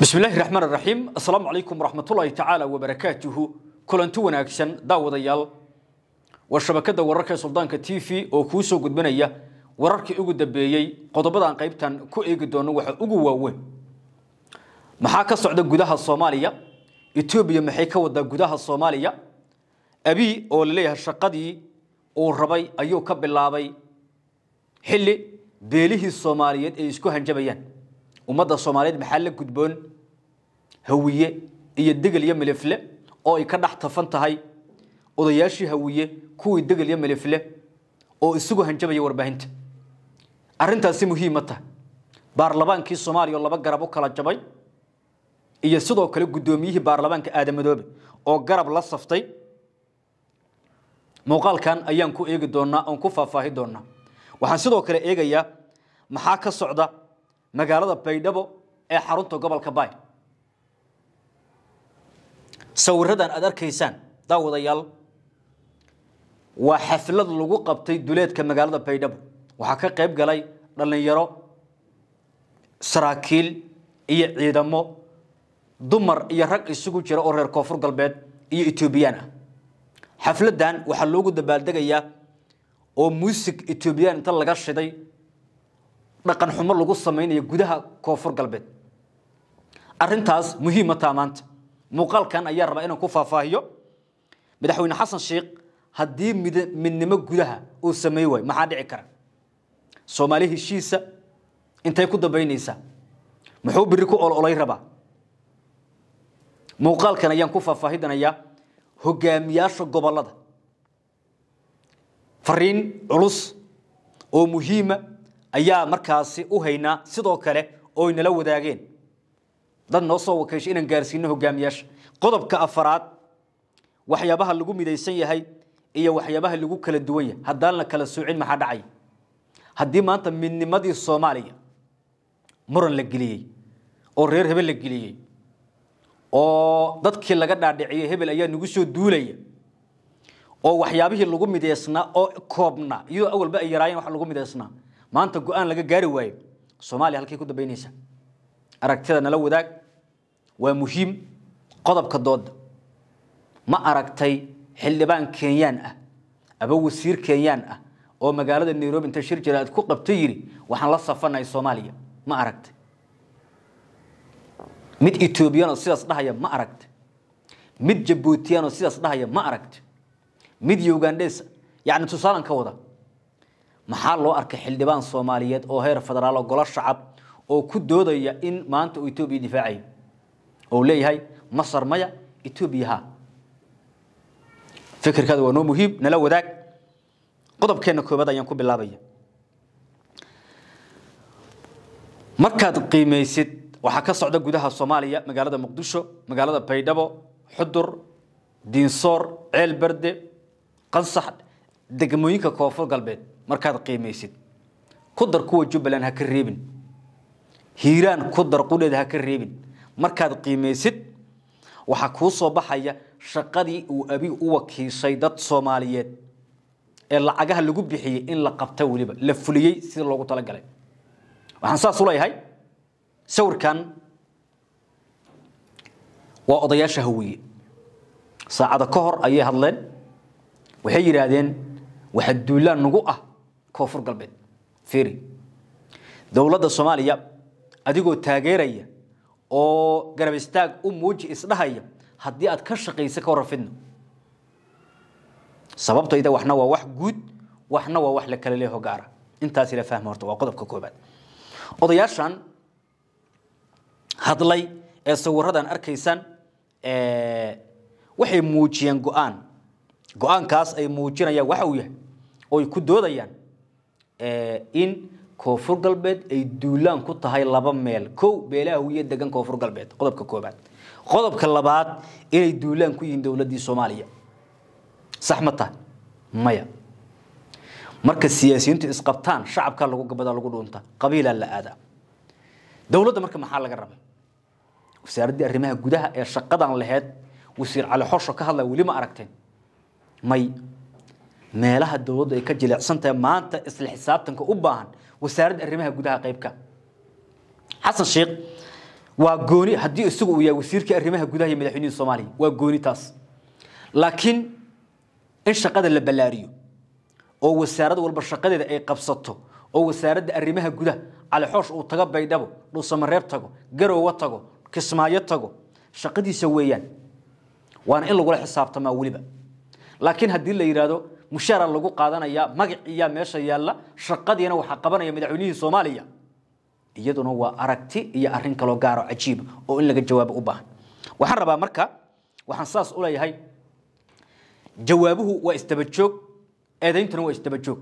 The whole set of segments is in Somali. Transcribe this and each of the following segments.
بسم الله الرحمن الرحيم السلام عليكم ورحمة tacaala تعالى kulanti wanaagsan daawadayaal waa shabakada وشبكة وركة سلطانك تي في أو كوسو قد بنية wararkii ugu dambeeyey qodobadaan qaybtan ku eegi doono waxa ugu waaweyn maxaa ka socda gudaha soomaaliya etoobiya maxay ka wadaa gudaha soomaaliya abiy oo la leeyahay shaqadii uu rabay ayuu ka bilaabay xilli beelihii soomaaliyeed ay isku hanjabayaan ummadda soomaaliyeed maxaa la gudboon hawiye iyo degel iyo milifle oo ay ka dhex tafan tahay odayaashii hawiye kuwii degel iyo milifle oo isugu hanjabaya warbaahinta arintaasi muhiima tahay baarlamaankii soomaaliya oo laba garab u kala jabay iyo sidoo kale guddoomiyihii baarlamaanka aadamadoobe oo garab la saftay muuqaalkan ayaan ku eegi doonaa oon ku faahfaahi doonaa waxaan sidoo kale eegayaa maxaa ka socda magaalada baydhabo ee xarunta gobolka bay sawiradan aad arkaysaan daawadayaal waa xaflad lagu qabtay duleedka magaalada baydhabo waxaa ka qayb galay dhallinyaro saraakiil iyo ciidamo dumar iyo rag isugu jira oo reer koonfur galbeed iyo etoobiyaan ah xafladan waxaa loogu dabaaldegayaa oo muusig etoobiyaan inta laga shiday dhaqan xumo lagu samaynayo gudaha koonfur galbeed arintaas muhiima taa maanta muuqaalkan ayaa rabaa inaan ku faahfaahiyo madaxweyne xasan sheekh haddii midnimo gudaha uu sameey waayo maxaa dhici kara soomaali heshiisa intay ku dambaynaysaa muxuu biri ku ololay rabaa muuqaalkan ayaan ku faahfaahidanayaa hogaamiyaasha gobollada fariin culus oo muhiima ayaa markaasi u haynaa sidoo kale oo nala wadaageen dad noo soo wakiisha inaan gaarsiino hogaamiyaasha qodobka afaraad waxyaabaha lagu midaysan yahay iyo waxyaabaha lagu kala duwan yahay haddaan la kala soocin maxaa dhacaya haddii maanta midnimadii soomaaliya muran la geliyey oo reer hebel la geliyey oo dadkii laga dhaadhiciyey hebel ayaa nagu soo duulaya oo waxyaabihii lagu midaysnaa oo koobnaa iyadoo awalba ay yaraayeen wax lagu midaysnaa maanta go-aan laga gaari waayo soomaaliya halkay ku dambeynaysaa aragtida nala wadaag waa muhiim qodobka dooda ma aragtay xildhibaan kenyaan ah aba wasiir kenyaan ah oo magaalada nairobi inta shir jira aad ku qabta yidhi waxaan la safanahay soomaaliya ma aragtay mid etoobiyan oo sidaas dhahaya ma aragtay mid jabuutiyan oo sidaas dhahaya ma aragtay mid ugandheesa yacni tusaalan ka wada maxaa loo arkay xildhibaan soomaaliyeed oo heer federaal oo golo shacab oo ku doodaya in maanta uu etoobiya difaacay oo leeyahay masar maya etoobiya ha fikirkaada waa noo muhiim nala wadaag qodobkeenna koobaad ayaan ku bilaabaya markaad qiimaysid waxaa ka socda gudaha soomaaliya magaalada muqdisho magaalada baydhabo xudur diinsoor ceel berde qansax degmooyinka koonfur galbeed markaad qiimaysid ku dar kuwa jubbaland ha ka reebin hiiraan ku dar qudheeda ha ka reebin markaad qiimaysid waxaa kuu soo baxaya shaqadii uu abigu u wakiishay dad soomaaliyeed ee lacagaha lagu bixiyey in la qabta weliba la fuliyey sida loogu talagalay waxaan saas u leeyahay sawirkan waa odayaasha hawiye saacada ka hor ayay hadleen waxay yidhaahdeen waxa duulaan nagu ah koonfur galbeed fiiri dowladda soomaaliya adigoo taageeraya oo garab istaag u muuji isdhahaya haddii aad ka shaqaysa ka warafidno sababto ah ida waxna waa wax guud waxna waa wax la kala leeho gaara intaas ila fahma horta waa qodobka koobaad odayaashan hadlay ee sawiradan arkaysan waxay muujiyeen go-aan go-aankaas ay muujinayaan waxa uu yahay ooy ku doodayaan in koonfur galbeed ay duulaan ku tahay laba meel kow beelaha wiya degan koonfur galbeed qodobka koobaad qodobka labaad inay duulaan ku yihiin dowladdii soomaaliya sax ma taha maya marka siyaasiyiintu isqabtaan shacabkaa lagu gabadaa lagu dhuunta qabiilaa la aadaa dowladda marka maxaa laga rabay wasaaraddii arrimaha gudaha ee shaqadan laheyd wasiir cali xosho ka hadlaya weli ma aragteen may meelaha dowladdu ay ka jilecsantahay maanta isla xisaabtanka u baahan wasaaradda arrimaha gudaha qaybka xasan sheekh waa gooni haddii isagu uu yahay wasiirkii arrimaha gudaha iyo madaxweynihii soomaaliya waa gooni taas laakiin in shaqada la ballaariyo oo wasaarad walba shaqadeeda ay qabsato oo wasaaradda arrimaha gudaha calixoosh uu tago baydhabo dhuusamareeb tago garoowa tago kismaayo tago shaqadiisa weeyaan waana in lagula xisaabtamaa weliba laakiin haddii la yidhaahdo mushaara lagu qaadanaya magaciiyaa meesha yaalla shaqadiina waxaa qabanaya madaxweynihii soomaaliya iyaduna waa aragti iyo arin kaloo gaaro cajiib oo in laga jawaabo u baahan waxaan rabaa marka waxaan saas u leeyahay jawaabuhu waa istabajoog eedayntuna waa istabajoog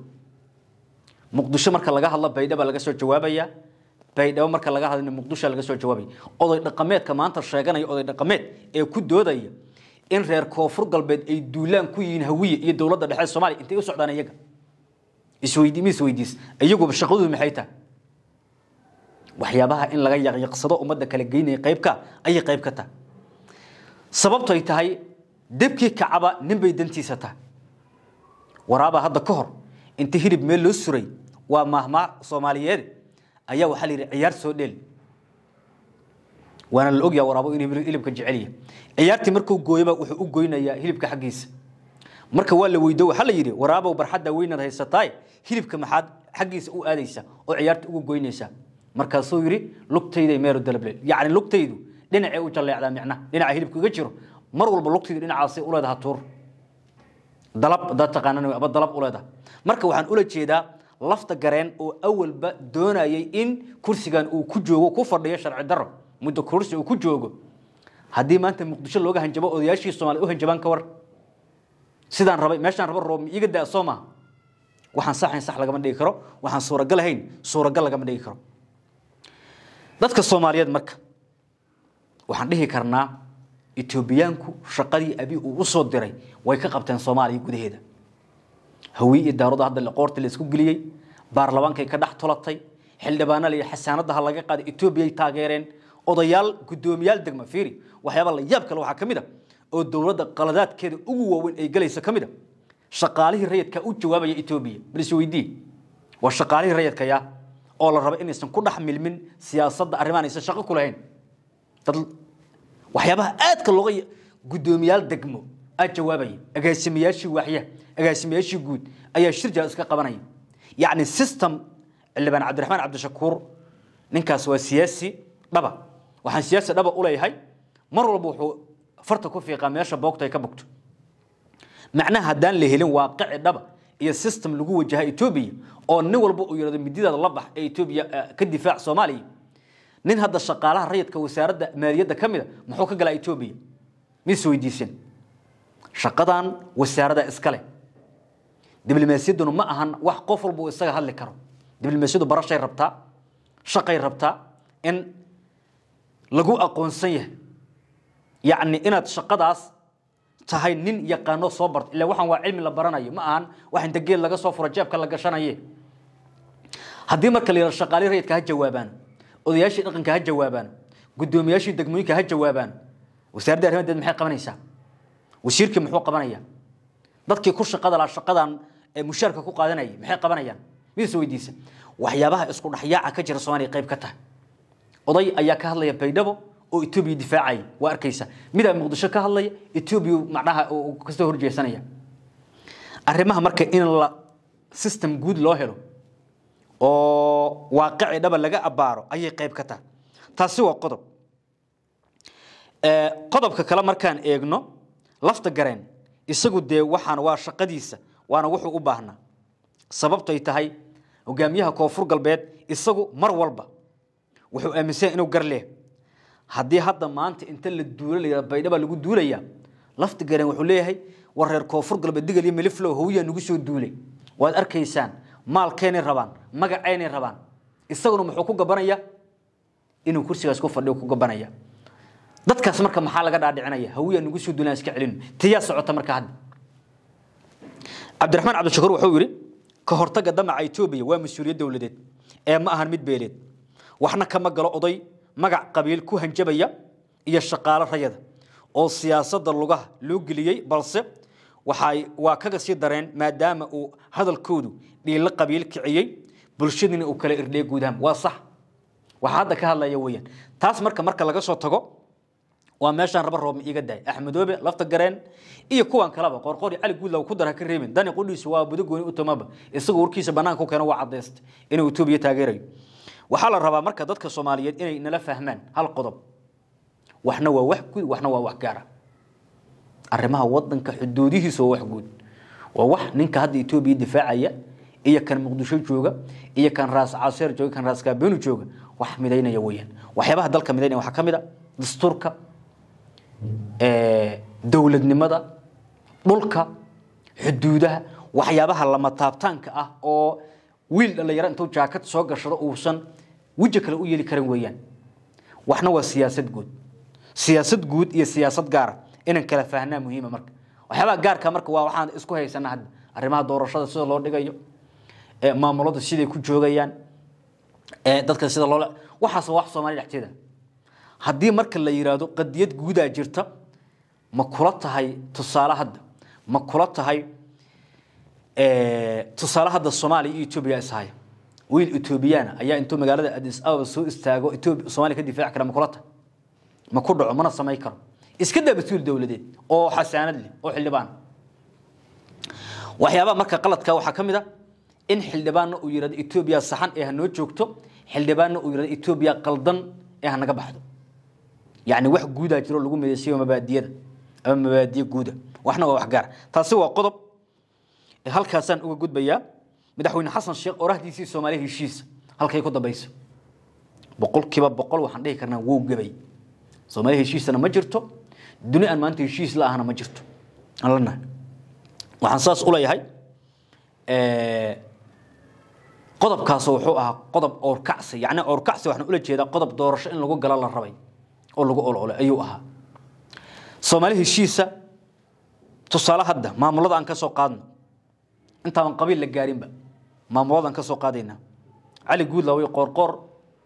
muqdisho marka laga hadlo baydhaba laga soo jawaabaya baydhabo marka laga hadlina muqdisho laga soo jawaabaya oday dhaqameedka maanta sheeganaya oday dhaqameed ee ku doodaya in reer koonfur galbeed ay duulaan ku yihiin hawiye iyo dowladda dhexe somalia intay u socdaan iyaga isweydiima isweydiis iyaguba shaqadoodu maxay tahay waxyaabaha in laga yaqyaqsado ummadda kale geynaya qaybka ayay qayb ka tahay ay tahay debkii kacaba nin bay dantiisa tahay waraaba hadda ka hor inta hirib meel loo suray waa maahmaa soomaaliyeed ayaa waxaa la yidhi ciyaar soo dheel waana la ogyaa waraabo inuu hilibka jecel yahay ciyaartii markuu gooyaba wuxuu u goynayaa hilibka xaggiisa marka waa la weydo waxaa la yidhi waraabow barxadda weynaad haysataay hilibka maxaad xaggiisa u aadaysa oo ciyaarta ugu goynaysaa markaasuu yidhi lugtayday meelu dalable yacni lugtaydu dhinacay u jalleecdaa micnaha dhinaca hilibka iga jiro mar walba lugtaydu dhinacaasay u leedaha tuur dalab haddaad taqaanaan ama dalab u leedaha marka waxaan ula jeedaa lafta gareen oo awalba doonayay in kursigan uu ku joogo ku fadhiyo sharci darro muddo kursi uu ku joogo haddii maanta muqdisho looga hanjabo odayaashii soomaaliyed u hanjabaan ka war sidaan rabay meeshaan rabo roob iiga daa soo maha waxaan saxayn sax lagama dhigi karo waxaan suuragal ahayn suuragal lagama dhigi karo dadka soomaaliyeed marka waxaan dhihi karnaa etoobiyaanku shaqadii abi uu u diray way ka qabteen soomaaliya gudaheeda hawiyii daaroda hadda qoorta laysku geliyey baarlamaankay ka dhex tulatay xildhibaanada iyo xasaanadaha laga qaaday etoobiyay taageereen odayaal guddoomiyaal degma fiiri waxyaaba la yaab kale waxaa ka mid a ah oo dowladda qaladaadkeeda ugu waaweyn ay galaysa ka mid a ah. shaqaalihii rayidka u jawaabaya etoobiya bal isweydii waa shaqaalihii rayidka oo la rabo inaysan ku dhex milmin siyaasadda arrimahan shaqo ku lahayn dad waxyaabaha aadka looga guddoomiyaal degmo aa jawaabaya agaasimayaashii waaxya agaasimayaashii guud ayaa shirjaa iska qabanaya yacni system xildhibaan cabdiraxmaan cabdishakuur ninkaas waa siyaasi dhaba waxaan siyaasi dhaba u leeyahay mar walba wuxuu farta ku fiiqaa meesha boogta ay ka bogto macnaha haddaan la helin waaqici dhaba iyo system lagu wajaha etoobiya oo nin walba uu yidhahdo mididaada la bax ee etoobiya ka difaac soomaaliya nin hadda shaqaalaha rayidka wasaaradda maaliyadda ka mida muxuu ka galaa etoobiya mis weydiisin shaqadan wasaaradaa iskale diblomaasiyadduna ma ahan wax qof walba uu isaga hadli karo diblomaasiyaddu barashay rabtaa shaqay rabtaa in lagu aqoonsan yahay yacni inaad shaqadaas tahay nin yaqaano soo barta illa waxaan waa cilmi la baranayo ma ahan wax inta laga soo furo jeebka la gashanaye haddii marka la yidhahdo rayidka ha jawaabaan odayaashii dhaqanka ha jawaabaan guddoomiyaashii degmooyinka ha jawaabaan wasaaradda arrimadeed maxay qabanaysaa wasiirkii muxuu qabanaya dadkii ku shaqada laa shaqadan ee mushaarka ku qaadanayay maxay qabanayaan midas weydiisa waxyaabaha isku dhexyaaca ka jira soomaaliya qayb ka tahay oday ayaa ka hadlaya baydhabo oo etoobiya difaacaya waa arkaysa midaa muqdisho ka hadlaya etoobiya macnaha kasoo horjeesanaya arrimaha marka in la system guud loo helo oo waaqici dhaba laga abaaro ayay qayb ka tahay taasi waa qodob qodobka kale markaan eegno lafta gareen isagu dee waxaan waa shaqadiisa waana wuxuu u baahnaa sababtoy tahay hogaamiyaha koonfur galbeed isagu mar walba wuxuu aaminsan inuu gar leh haddii hadda maanta inta la duula la yidhaha baydhaba lagu duulayaa lafti gareen wuxuu leeyahay war reer koonfur galbeed digal iyo meliflow hawiyaa nagu soo duulay waad arkaysaan maalkeenay rabaan magacaynay rabaan isaguna muxuu ku gabanaya inuu kursigaas ku fadhiyo ku gabanaya dadkaas marka maxaa laga dhaadhicinaya hawiyaa nagu soo duulaan iska celin tiyaa socota marka hadda cabdiraxmaan cabdishakuur wuxuu yidhi ka hortagga damaca etoobiya waa mas-uuliyad dowladeed ee ma ahan mid beeleed waxna kama galo oday magac qabiil ku hanjabaya iyo shaqaalo rayada oo siyaasadda lugaha loo geliyey balse waa kaga sii dareen maadaama uu hadalkoodu dhiilo qabiil kiciyey bulshadiina uu kala irdhee guudaan waa sax waxaa hadda ka hadlaya weyaan taas marka marka laga soo tago waa meeshaan raba roobma iiga daay axmedoobe lafta gareen iyo kuwan kaleba qorqori cali guudlaw ku dara ka reebin dani qudhiisu waa budagooni utamaba isagu warkiisa bannaanka u keena waa cadaysta inuu etoobiya taageerayo waxaa la rabaa marka dadka soomaaliyeed inay nala fahmaan hal qodob waxna waa wax guud waxna waa wax gaara arrimaha wadanka xuduudihiisa waa wax guud waa wax ninka hadda etoobiya difaacaya iyo kan muqdisho jooga iyo kan raas caseer jooga kan raas kaabeenu jooga wax midaynaya weyaan waxyaabaha dalka midaynaya waxaa ka mid a dastuurka dowladnimada dhulka xuduudaha waxyaabaha lamataabtaanka ah oo wiil dhalinyaro intuu jaakad soo gashado uusan weji kale u yeeli karan weeyaan waxna waa siyaasad guud siyaasad guud iyo siyaasad gaara inaan kala faahnaa muhiima marka waxyaabaha gaarka marka waa waxaan isku haysanaa hadda arrimaha doorashada sida loo dhigayo maamulada siday ku joogayaan dadka sida loo waxaas wax soomaaliya dhexteeda haddii marka la yiraahdo qadiyad guudaa jirta ma kula tahay tusaale hadda ma kula tahay Eh, tusaale hadda soomaaliya iyo etoobiya ishaya wiil etoobiyana ayaa intuu magaalada adis ababa soo istaago etoobiya soomaaliya ka difaaci kara makulata ma ku dhaco mana samayn karo iska daa mas-uul dowladeed oo xasaanad leh oo xildhibaan waxyaabaha marka qaladka waxaa ka mid a ah in xildhibaanna uu yidhahdo etoobiya saxan ee ha noo joogto xildhibaanna uu yidhahdo etoobiya qaldan ee ha naga baxdo yacni wax guudaa jiro lagu midaysayo mabaadiyada ama mabaadiye guuda waxna waa wax gaar taasi waa qodob halkaasaan uga gudbayaa madaxweyne xasan sheekh orahdiisii soomaaliya heshiisa halkay ku dambayso boqolkiiba boqol waxaan dhihi karnaa wuu gabay soomaaliya heshiisana ma jirto duni aan maanta heshiis la ahna ma jirto aan la nahay waxaan saas u leeyahay qodobkaas wuxuu ahaa qodob oorkacsi yacni oorkacsi waxaan ula jeedaa qodob doorasho in lagu galo la rabay oo lagu ololay ayuu ahaa soomaali heshiisa tusaale hadda maamulada aan ka soo qaadno intaaan qabiil la gaarinba maamuladan ka soo qaadaynaa cali guudlaway qoorqoor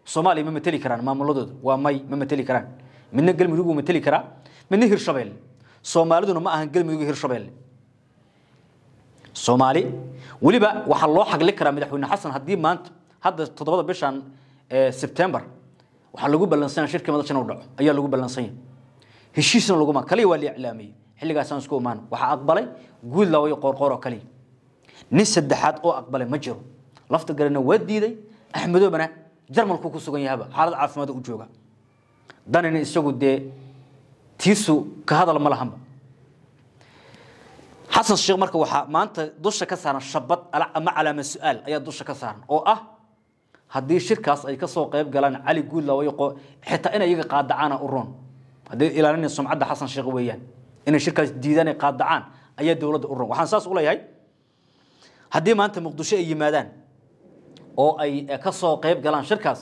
soomaaliya ma mateli karaan maamuladooda waa may ma mateli karaan midna galmudug mateli karaa midna hirshabeelle soomaaliduna ma ahan galmudug hirshabeelle soomaali weliba waxaa loo xagli karaa madaxweyne xasan haddii maanta hadda toddobada bishan eh, sebtembar waxaa lagu ballansanya shirkii madax inuu dhaco ayaa lagu ballansanya heshiisna laguma kaliya waa la iclaamiyey xilligaasaan isku imaano waxaa aqbalay guudlaway qoorqoor oo kaliya nin saddexaad oo aqbalay ma jiro lafta galena waa diiday axmedoobana jarmalku ku sugan yahaba xaalad caafimaada u jooga danina isagu dee tiisu ka hadal ma lahanba xasan sheekh marka waxaa maanta dusha ka saaran shabad ama calaama su-aal ayaa dusha ka saaran oo ah haddii shirkaas ay kasoo qayb galaan cali guudlaw xitaa inay iyaga qaadacaan u roon hadday ilaalinay sumcadda xasan sheekh weeyaan inay shirkaas diidaan qaadacaan ayaa dowladda u roon waxaan saas u leeyahay haddii maanta muqdisho ay yimaadaan oo ay eh, ka soo qayb galaan shirkaas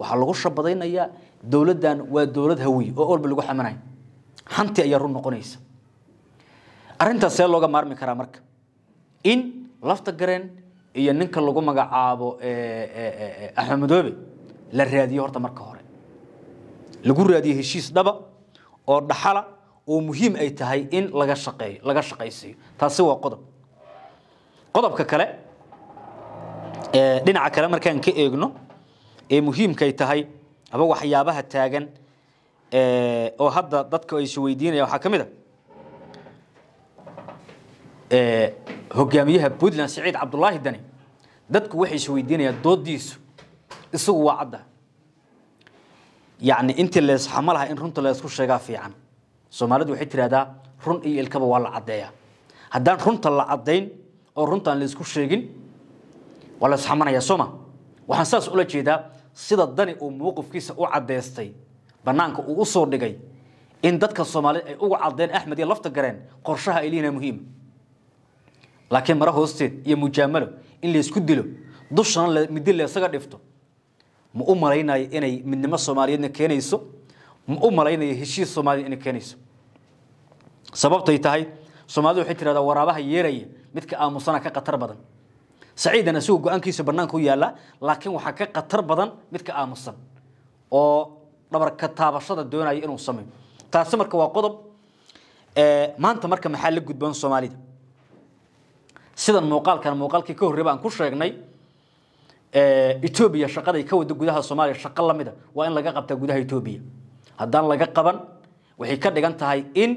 waxaa lagu shabadaynayaa dowladdan waa dowlad hawiy oo olba lagu xamanay hanti ayaa run noqonaysa arrintaas see looga maarmi karaa marka in lafta gareen iyo ninka lagu magacaabo eh, eh, axmed la raadiyo horta marka hore lagu raadiyo heshiis dhaba oo dhaxala oo muhiim ay tahay in laga shaqeeyo laga shaqaysiiyo taasi waa qodob qodobka kale dhinaca kale markaan ka eegno ee muhiimkay tahay aba waxyaabaha taagan oo hadda dadka ay isweydiinaya waxaa ka mid a hogaamiyaha puntland siciid cabdulaahi dani dadku waxay isweydiinayaan doodiisu isagu waa cadda yacni intii leesxama laha in runta leesku sheegaa fiican soomaalidu waxay tidhahdaa run iyo ilkaba waa la caddeeyaa haddaan runta la caddayn oo runtaan laisku sheegin waa la isxamanayaa sooma waxaan saas ula jeedaa sida dani uu mowqifkiisa u caddaystay bannaanka uu u soo dhigay in dadka soomaaliyed ay uga caddeen axmed iyo lafta gareen qorshaha ay liina muhiima laakiin mare hoosteed iyo mujaamalo in laysku dilo dushana midi laysaga dhifto ma u malaynayo inay midnimo soomaaliyeedna keenayso ma u malaynayo heshiis soomaaliyed inay keenayso sababtay tahay soomaalida waxay tirahdaa waraabaha yeeraya midka aamusana ka khatar badan saciidan asigoo go-aankiisa bannaanka u yaalla laakiin waxaa ka khatar badan midka aamusan oo dhabarka taabashada doonayo inuu sameyo taasi marka waa qodob eh, maanta marka maxaa la gudboon soomaalida sidan muuqaalkan muuqaalkii ka horrey baan ku sheegnay etoobiya eh, shaqaday ka wada gudaha soomaaliya shaqo lamida ah. waa in laga qabtaa gudaha etoobiya haddaan laga qaban waxay ka dhigan tahay in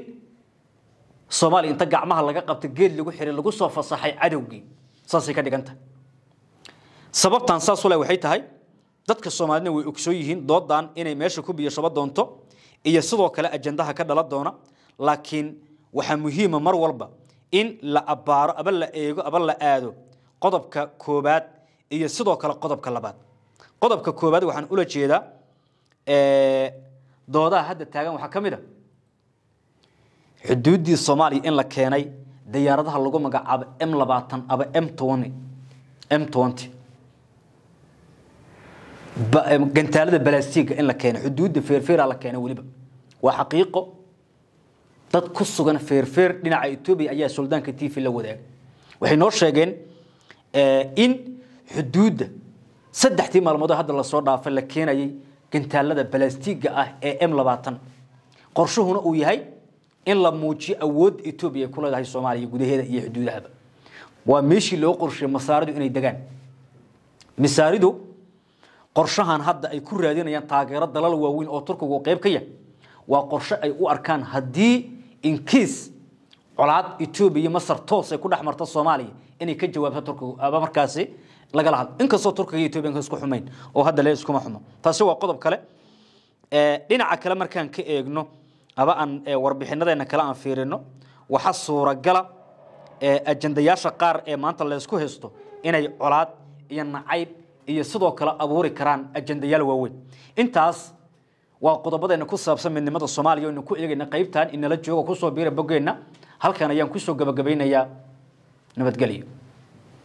soomaaliya inta gacmaha laga qabta geed lagu xiray lagu soo fasaxay cadowgii saasay ka dhiganta sababtan saas ule waxay tahay dadka soomaalina way ogsoon yihiin doodan inay meesha ku biyashaba doonto iyo sidoo kale ajandaha ka dhala doona laakiin waxaa muhiima ah mar walba in la abbaaro aba la eego aba la aado qodobka koobaad iyo sidoo kale qodobka labaad qodobka koobaad waxaan ula jeedaa doodaha hadda taagan waxaa ka mid a ah xuduuddii soomaaliya in la keenay diyaaradaha lagu magacaabo m labaatan aba m tobani m gantaalada balastiiga in la keenay xuduudda feerfeeraa la keenay weliba waa xaqiiqo dad ku sugan feerfeer dhinaca etoobiya ayaa suldaanka tv la wadaagay waxay noo sheegeen eh, in xuduudda saddexdii maalmoodoo hadda lasoo dhaafay la keenayay gantaalada balastiiga ah ee m labaatan qorshuhuna uu yahay in la muujiyo awood etoobiya ku leedahay soomaaliya gudaheeda iyo xuduudahaba waa meeshii loo qorsheeyey masaaridu inay degaan masaaridu qorshahan hadda ay ku raadinayaan taageero dalal waaweyn oo turkigu qayb ka yahay waa qorshe ay u arkaan haddii inkiis colaad etoobiya masar toosay ku dhex marta soomaaliya inay ka jawaabto turkigu aba markaasi lagala hadlo inkastoo turkiga iyo etoobiyanka isku xumayn oo hadda le iskuma xumo taasi waa qodob kale dhinaca kale markaan ka eegno aba aan warbixinadeena kale aan fiirino waxa suuragala ajendayaasha qaar ee maanta laysku haysto inay colaad iyo nacayb iyo sidoo kale abuuri karaan ajendayaal waaweyn intaas waa qodobadeena ku saabsan midnimada soomaaliya oynu ku eegayna qaybtan inala jooga kusoo biira boggeenna halkan ayaan kusoo gabagabaynayaa nabadgelyo